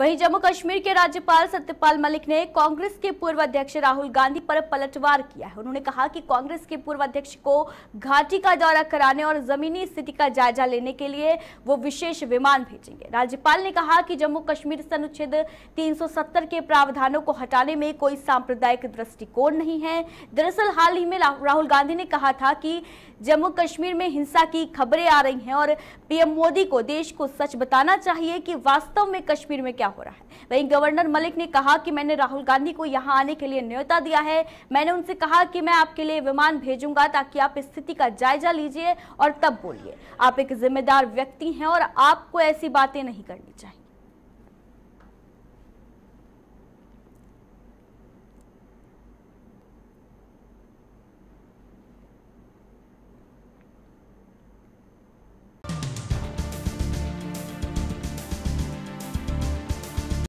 वहीं जम्मू कश्मीर के राज्यपाल सत्यपाल मलिक ने कांग्रेस के पूर्व अध्यक्ष राहुल गांधी पर पलटवार किया है उन्होंने कहा कि कांग्रेस के पूर्व अध्यक्ष को घाटी का दौरा कराने और जमीनी स्थिति का जायजा लेने के लिए वो विशेष विमान भेजेंगे राज्यपाल ने कहा कि जम्मू कश्मीर से अनुच्छेद 370 के प्रावधानों को हटाने में कोई सांप्रदायिक दृष्टिकोण नहीं है दरअसल हाल ही में राहुल गांधी ने कहा था कि जम्मू कश्मीर में हिंसा की खबरें आ रही हैं और पीएम मोदी को देश को सच बताना चाहिए कि वास्तव में कश्मीर में क्या हो रहा है वही गवर्नर मलिक ने कहा कि मैंने राहुल गांधी को यहाँ आने के लिए न्योता दिया है मैंने उनसे कहा कि मैं आपके लिए विमान भेजूंगा ताकि आप स्थिति का जायजा लीजिए और तब बोलिए आप एक जिम्मेदार व्यक्ति हैं और आपको ऐसी बातें नहीं करनी चाहिए